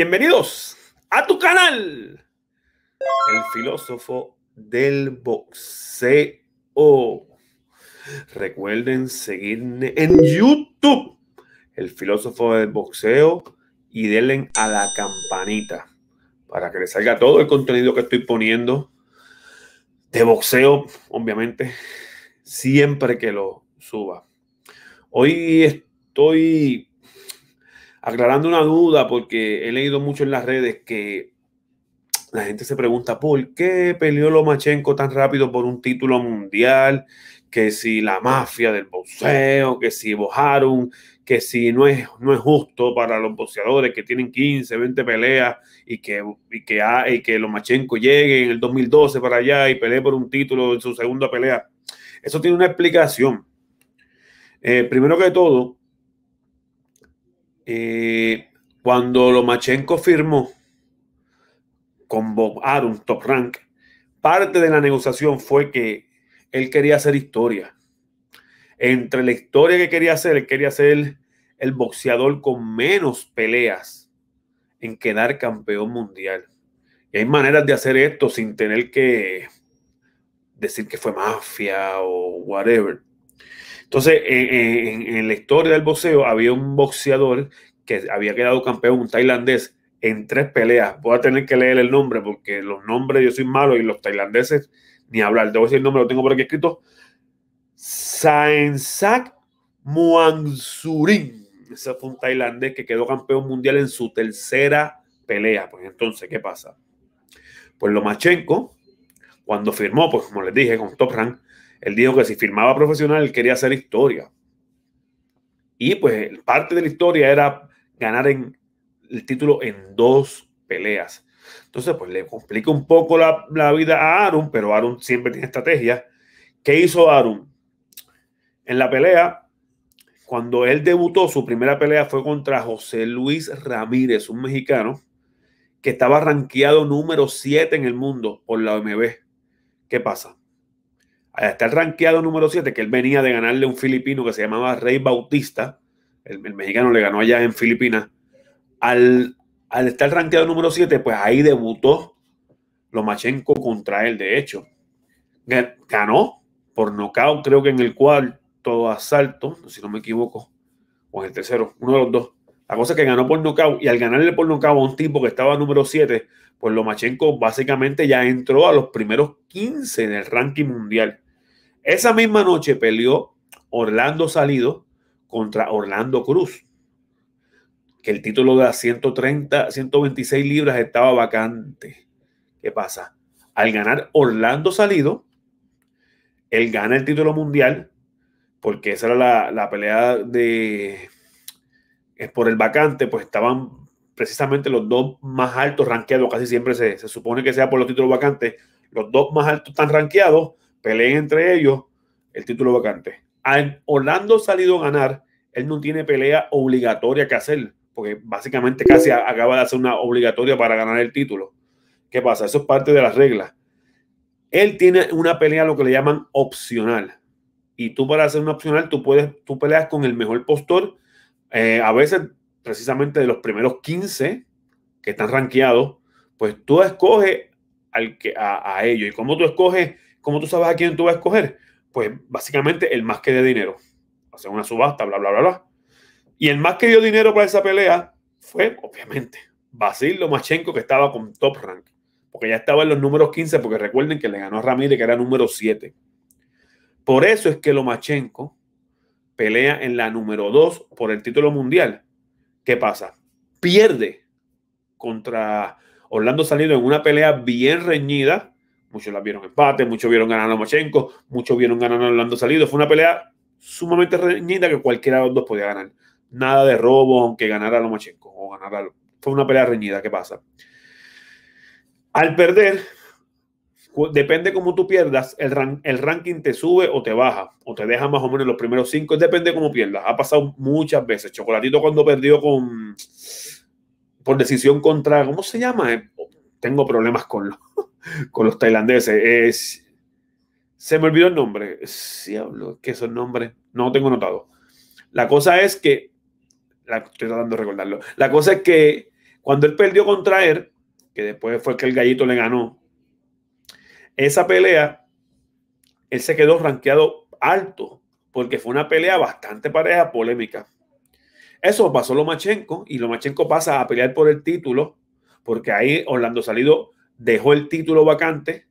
Bienvenidos a tu canal, el filósofo del boxeo. Recuerden seguirme en YouTube, el filósofo del boxeo, y denle a la campanita para que les salga todo el contenido que estoy poniendo de boxeo, obviamente, siempre que lo suba. Hoy estoy aclarando una duda, porque he leído mucho en las redes que la gente se pregunta por qué peleó Lomachenko tan rápido por un título mundial, que si la mafia del boxeo, que si bojaron, que si no es, no es justo para los boxeadores que tienen 15, 20 peleas y que, y que, ah, y que Lomachenko llegue en el 2012 para allá y pelee por un título en su segunda pelea. Eso tiene una explicación. Eh, primero que todo, eh, cuando Lomachenko firmó con Bob Arum, Top Rank, parte de la negociación fue que él quería hacer historia. Entre la historia que quería hacer, él quería ser el boxeador con menos peleas en quedar campeón mundial. Y hay maneras de hacer esto sin tener que decir que fue mafia o whatever. Entonces, en, la historia del boxeo había un boxeador que había quedado campeón, un tailandés, en tres peleas. Voy a tener que leer el nombre porque los nombres yo soy malo y los tailandeses ni hablar. Debo decir el nombre, lo tengo por aquí escrito. Saensak Muangsurin. Ese fue un tailandés que quedó campeón mundial en su tercera pelea. Pues entonces, ¿qué pasa? Pues Lomachenko, cuando firmó, pues como les dije, con Top Rank, él dijo que si firmaba profesional, él quería hacer historia. Y pues parte de la historia era ganar el título en dos peleas. Entonces, pues le complica un poco la, vida a Aaron, pero Aaron siempre tiene estrategia. ¿Qué hizo Aaron? En la pelea, cuando él debutó, su primera pelea fue contra José Luis Ramírez, un mexicano que estaba rankeado número 7 en el mundo por la OMB. ¿Qué pasa? al eh, estar rankeado número 7, que él venía de ganarle un filipino que se llamaba Rey Bautista. El, mexicano le ganó allá en Filipinas. Al, al estar rankeado número 7, pues ahí debutó Lomachenko contra él, de hecho. Ganó por nocaut, creo que en el cuarto asalto, si no me equivoco, o en el tercero, uno de los dos. La cosa es que ganó por nocaut y al ganarle por nocaut a un tipo que estaba número 7, pues Lomachenko básicamente ya entró a los primeros 15 en el ranking mundial. Esa misma noche peleó Orlando Salido contra Orlando Cruz, que el título de las 130, 126 libras estaba vacante. ¿Qué pasa? Al ganar Orlando Salido, él gana el título mundial, porque esa era la, pelea de... Es por el vacante, pues estaban precisamente los dos más altos ranqueados, casi siempre se, se supone que sea por los títulos vacantes, los dos más altos están ranqueados, peleen entre ellos el título vacante. A ha salido a ganar, él no tiene pelea obligatoria que hacer, porque básicamente casi acaba de hacer una obligatoria para ganar el título. ¿Qué pasa? Eso es parte de las reglas. Él tiene una pelea, lo que le llaman opcional. Y tú para hacer una opcional, tú puedes, tú peleas con el mejor postor, eh, a veces precisamente de los primeros 15 que están rankeados, pues tú escoges al que, a, a ellos. ¿Y como tú escoges ¿Cómo tú sabes a quién tú vas a escoger? Pues básicamente el más que dé dinero. Hacer una subasta, bla, bla, bla, bla. Y el más que dio dinero para esa pelea fue, obviamente, Basil Lomachenko, que estaba con top rank. Porque ya estaba en los números 15, porque recuerden que le ganó a Ramírez, que era número 7. Por eso es que Lomachenko pelea en la número 2 por el título mundial. ¿Qué pasa? Pierde contra Orlando Salido en una pelea bien reñida Muchos la vieron empate, muchos vieron ganar a Lomachenko, muchos vieron ganar a Orlando Salido. Fue una pelea sumamente reñida que cualquiera de los dos podía ganar. Nada de robo, aunque ganara Lomachenko o ganara. Fue una pelea reñida, ¿qué pasa? Al perder, depende cómo tú pierdas, el, el ranking te sube o te baja, o te deja más o menos los primeros cinco, depende cómo pierdas. Ha pasado muchas veces. Chocolatito cuando perdió con por decisión contra, ¿cómo se llama? Eh, tengo problemas con los con los tailandeses. Es, se me olvidó el nombre. Si hablo, que el nombre? no tengo notado. La cosa es que, la, estoy tratando de recordarlo. La cosa es que cuando él perdió contra él, que después fue que el gallito le ganó, esa pelea, él se quedó rankeado alto, porque fue una pelea bastante pareja, polémica. Eso pasó Lomachenko y Lomachenko pasa a pelear por el título, porque ahí Orlando Salido dejó el título vacante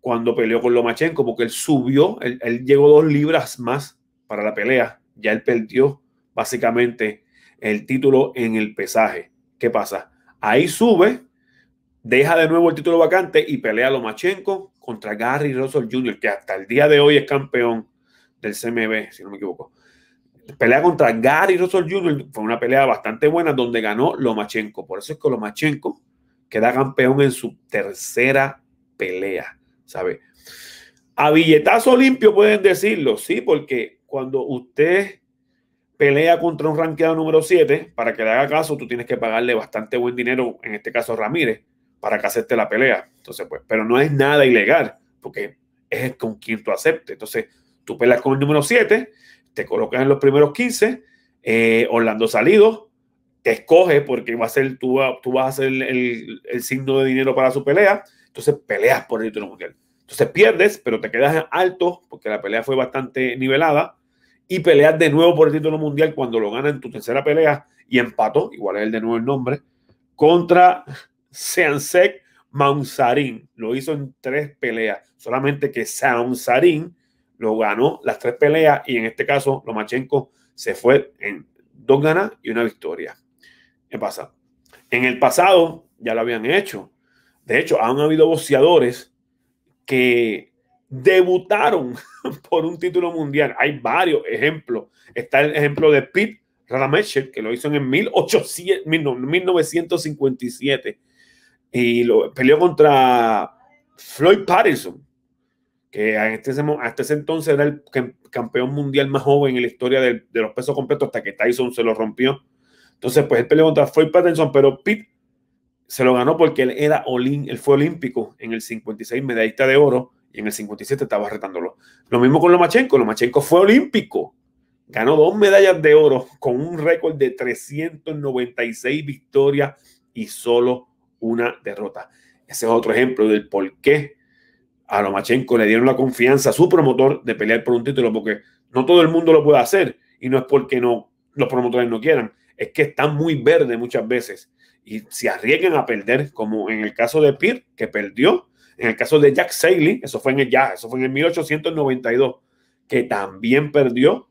cuando peleó con Lomachenko, porque él subió, él, llegó dos libras más para la pelea. Ya él perdió básicamente el título en el pesaje. ¿Qué pasa? Ahí sube, deja de nuevo el título vacante y pelea Lomachenko contra Gary Russell Jr., que hasta el día de hoy es campeón del CMB, si no me equivoco. Pelea contra Gary Russell Jr. fue una pelea bastante buena donde ganó Lomachenko. Por eso es que Lomachenko queda campeón en su tercera pelea, ¿sabe? A billetazo limpio pueden decirlo, sí, porque cuando usted pelea contra un ranqueado número 7, para que le haga caso, tú tienes que pagarle bastante buen dinero, en este caso Ramírez, para que acepte la pelea. Entonces, pues, pero no es nada ilegal, porque es con quien tú aceptes. Entonces, tú peleas con el número 7, te colocas en los primeros 15, eh, Orlando Salido te escoge porque va a ser, tú, tú vas a ser el, signo de dinero para su pelea, entonces peleas por el título mundial. Entonces pierdes, pero te quedas alto porque la pelea fue bastante nivelada y peleas de nuevo por el título mundial cuando lo gana en tu tercera pelea y empató, igual es el de nuevo el nombre, contra Seansek Mansarin. Lo hizo en tres peleas, solamente que Sarin lo ganó las tres peleas y en este caso Lomachenko se fue en dos ganas y una victoria. ¿Qué pasa? En el pasado ya lo habían hecho. De hecho, han habido boxeadores que debutaron por un título mundial. Hay varios ejemplos. Está el ejemplo de Pete Radamescher, que lo hizo en 1800, 1957. Y lo peleó contra Floyd Patterson, que este, hasta ese entonces era el campeón mundial más joven en la historia de los pesos completos, hasta que Tyson se lo rompió. Entonces, pues el peleó contra Floyd Patterson, pero Pitt se lo ganó porque él era olín, fue olímpico en el 56, medallista de oro, y en el 57 estaba retándolo. Lo mismo con Lomachenko, Lomachenko fue olímpico, ganó dos medallas de oro con un récord de 396 victorias y solo una derrota. Ese es otro ejemplo del por qué a Lomachenko le dieron la confianza a su promotor de pelear por un título, porque no todo el mundo lo puede hacer y no es porque no los promotores no quieran, es que están muy verdes muchas veces y se arriesgan a perder, como en el caso de Peer, que perdió, en el caso de Jack Sailing, eso fue en el ya, eso fue en el 1892, que también perdió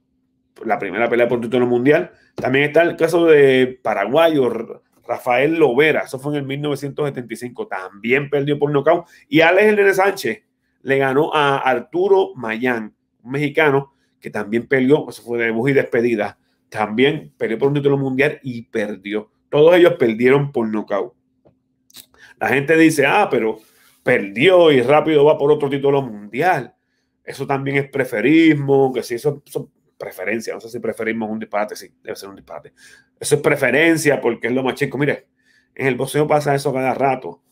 la primera pelea por título mundial. También está el caso de paraguayo Rafael Lovera, eso fue en el 1975, también perdió por nocaut. Y Alex Hernández Sánchez le ganó a Arturo Mayán, un mexicano que también perdió, eso fue de y despedida también peleó por un título mundial y perdió. Todos ellos perdieron por nocaut. La gente dice, ah, pero perdió y rápido va por otro título mundial. Eso también es preferismo, que si eso, es preferencia, no sé si preferismo un disparate, sí, debe ser un disparate. Eso es preferencia porque es lo más chico. Mire, en el boxeo pasa eso cada rato.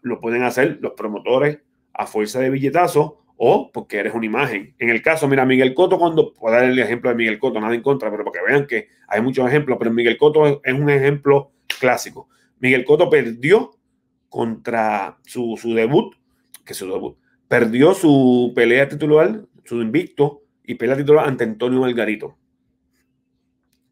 Lo pueden hacer los promotores a fuerza de billetazos o porque eres una imagen. En el caso, mira, Miguel Coto, cuando, voy a dar el ejemplo de Miguel Coto, nada en contra, pero para que vean que hay muchos ejemplos, pero Miguel Coto es un ejemplo clásico. Miguel Coto perdió contra su, debut, que su debut, perdió su pelea titular, su invicto y pelea titular ante Antonio Margarito.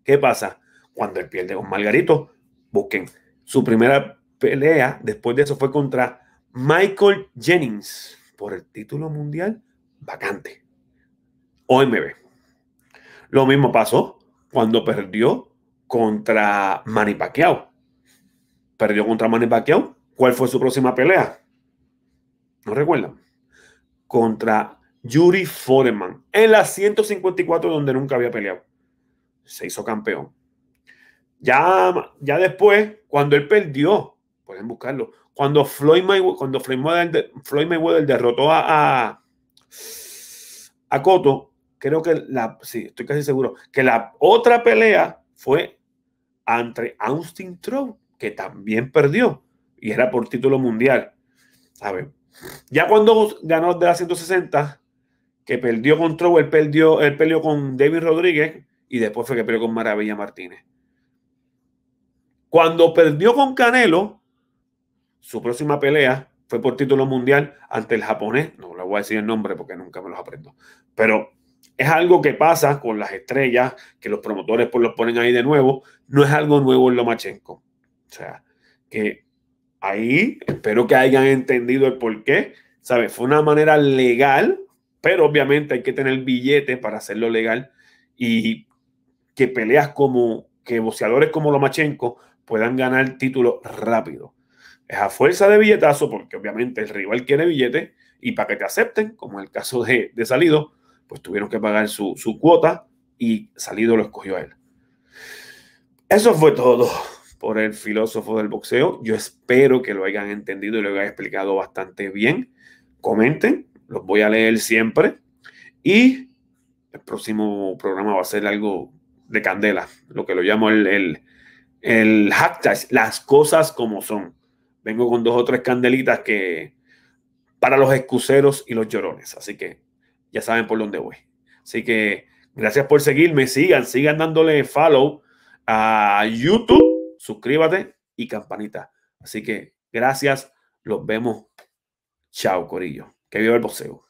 ¿Qué pasa? Cuando él pierde con Margarito, busquen su primera pelea después de eso fue contra Michael Jennings por el título mundial vacante. OMB. Lo mismo pasó cuando perdió contra Manny Pacquiao. Perdió contra Manny Pacquiao. ¿Cuál fue su próxima pelea? ¿No recuerdan? Contra Yuri Foreman en la 154 donde nunca había peleado. Se hizo campeón. Ya, ya después, cuando él perdió, pueden buscarlo, cuando Floyd Mayweather, cuando Floyd derrotó a, a, Cotto, creo que la, sí, estoy casi seguro, que la otra pelea fue entre Austin Trout, que también perdió y era por título mundial. A ver, ya cuando ganó de la 160, que perdió con Trout, él perdió, él peleó con David Rodríguez y después fue que peleó con Maravilla Martínez. Cuando perdió con Canelo, su próxima pelea fue por título mundial ante el japonés. No le voy a decir el nombre porque nunca me los aprendo. Pero es algo que pasa con las estrellas, que los promotores pues los ponen ahí de nuevo. No es algo nuevo en Lomachenko. O sea, que ahí espero que hayan entendido el por qué. ¿Sabes? Fue una manera legal, pero obviamente hay que tener billetes para hacerlo legal y que peleas como, que boxeadores como Lomachenko puedan ganar título rápido. Es a fuerza de billetazo, porque obviamente el rival quiere billete y para que te acepten, como en el caso de, Salido, pues tuvieron que pagar su, su cuota y Salido lo escogió a él. Eso fue todo por el filósofo del boxeo. Yo espero que lo hayan entendido y lo hayan explicado bastante bien. Comenten, los voy a leer siempre. Y el próximo programa va a ser algo de candela, lo que lo llamo el, el, el hashtag, las cosas como son vengo con dos o tres candelitas que para los excuseros y los llorones. Así que ya saben por dónde voy. Así que gracias por seguirme. Sigan, sigan dándole follow a YouTube. Suscríbete y campanita. Así que gracias. Los vemos. Chao, Corillo. Que viva el boxeo.